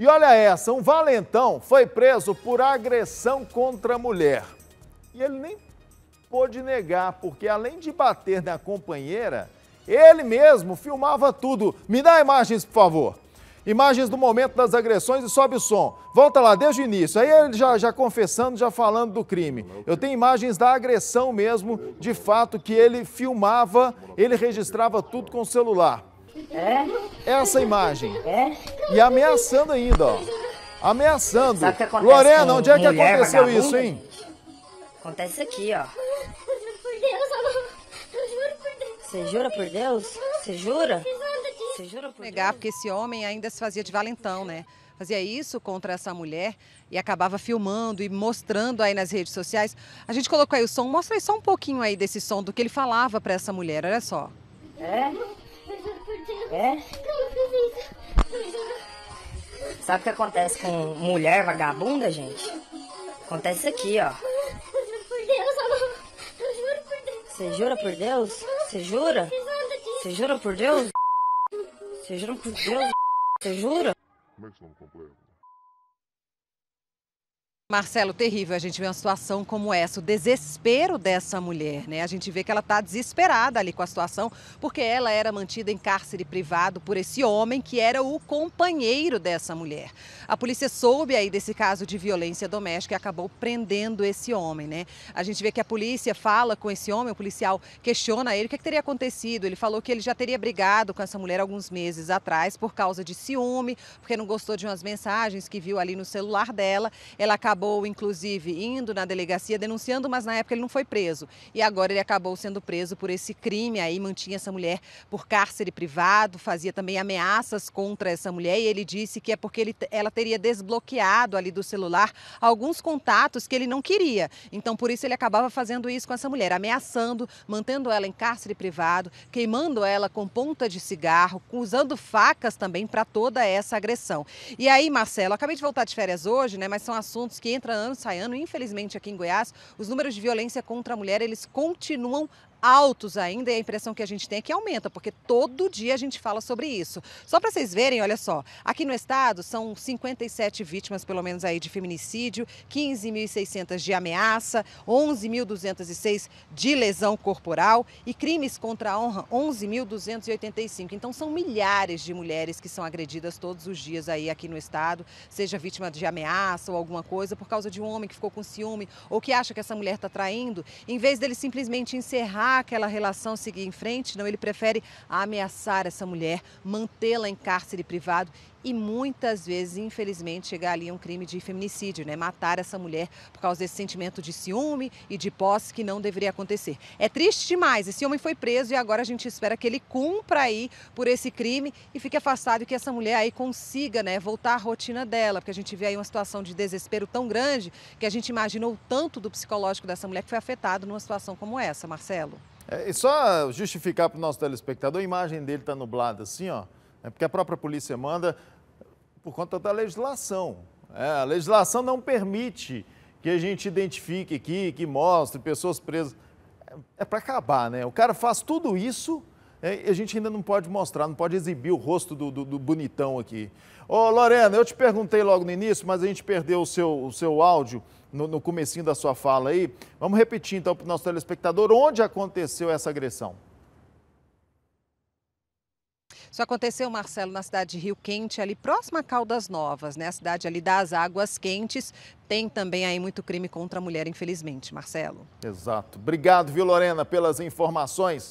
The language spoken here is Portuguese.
E olha essa, um valentão foi preso por agressão contra a mulher. E ele nem pôde negar, porque além de bater na companheira, ele mesmo filmava tudo. Me dá imagens, por favor. Imagens do momento das agressões e sobe o som. Volta lá desde o início. Aí ele já, já confessando, já falando do crime. Eu tenho imagens da agressão mesmo, de fato, que ele filmava, ele registrava tudo com o celular. É Essa imagem. É? E ameaçando ainda, ó. Ameaçando. Lorena, onde é que aconteceu vagabunda? isso, hein? Acontece isso aqui, ó. Você jura por Deus? Você jura? Você jura por Negar, Deus? porque esse homem ainda se fazia de valentão, né? Fazia isso contra essa mulher e acabava filmando e mostrando aí nas redes sociais. A gente colocou aí o som, mostra aí só um pouquinho aí desse som do que ele falava para essa mulher, olha só. É? É? Sabe o que acontece com mulher vagabunda, gente? Acontece isso aqui, ó. Eu Eu juro juro por por Deus, Deus. Você jura por Deus? Você jura? Você jura por Deus? Você jura por Deus? Você jura? Como é que seu não completo? Marcelo, terrível a gente vê uma situação como essa, o desespero dessa mulher, né? A gente vê que ela está desesperada ali com a situação, porque ela era mantida em cárcere privado por esse homem que era o companheiro dessa mulher. A polícia soube aí desse caso de violência doméstica e acabou prendendo esse homem, né? A gente vê que a polícia fala com esse homem, o policial questiona ele o que, é que teria acontecido. Ele falou que ele já teria brigado com essa mulher alguns meses atrás por causa de ciúme, porque não gostou de umas mensagens que viu ali no celular dela. Ela acabou acabou, inclusive, indo na delegacia denunciando, mas na época ele não foi preso. E agora ele acabou sendo preso por esse crime aí, mantinha essa mulher por cárcere privado, fazia também ameaças contra essa mulher e ele disse que é porque ele, ela teria desbloqueado ali do celular alguns contatos que ele não queria. Então, por isso, ele acabava fazendo isso com essa mulher, ameaçando, mantendo ela em cárcere privado, queimando ela com ponta de cigarro, usando facas também para toda essa agressão. E aí, Marcelo, acabei de voltar de férias hoje, né? Mas são assuntos que entra ano, sai ano, infelizmente aqui em Goiás, os números de violência contra a mulher, eles continuam altos ainda e a impressão que a gente tem é que aumenta, porque todo dia a gente fala sobre isso. Só para vocês verem, olha só, aqui no estado são 57 vítimas, pelo menos aí, de feminicídio, 15.600 de ameaça, 11.206 de lesão corporal e crimes contra a honra, 11.285. Então são milhares de mulheres que são agredidas todos os dias aí aqui no estado, seja vítima de ameaça ou alguma coisa por causa de um homem que ficou com ciúme ou que acha que essa mulher está traindo, em vez dele simplesmente encerrar aquela relação seguir em frente, não, ele prefere ameaçar essa mulher, mantê-la em cárcere privado e muitas vezes, infelizmente, chegar ali um crime de feminicídio, né? Matar essa mulher por causa desse sentimento de ciúme e de posse que não deveria acontecer. É triste demais. Esse homem foi preso e agora a gente espera que ele cumpra aí por esse crime e fique afastado e que essa mulher aí consiga, né, voltar à rotina dela, porque a gente vê aí uma situação de desespero tão grande que a gente imaginou tanto do psicológico dessa mulher que foi afetado numa situação como essa, Marcelo. É, e só justificar para o nosso telespectador, a imagem dele está nublada assim, ó. É porque a própria polícia manda por conta da legislação. É, a legislação não permite que a gente identifique aqui, que mostre pessoas presas. É, é para acabar, né? O cara faz tudo isso é, e a gente ainda não pode mostrar, não pode exibir o rosto do, do, do, bonitão aqui. Ô, Lorena, eu te perguntei logo no início, mas a gente perdeu o seu, o seu áudio no, no comecinho da sua fala aí. Vamos repetir então para o nosso telespectador onde aconteceu essa agressão. Isso aconteceu, Marcelo, na cidade de Rio Quente, ali próxima a Caldas Novas, né? A cidade ali das Águas Quentes. Tem também aí muito crime contra a mulher, infelizmente, Marcelo. Exato. Obrigado, viu, Lorena, pelas informações.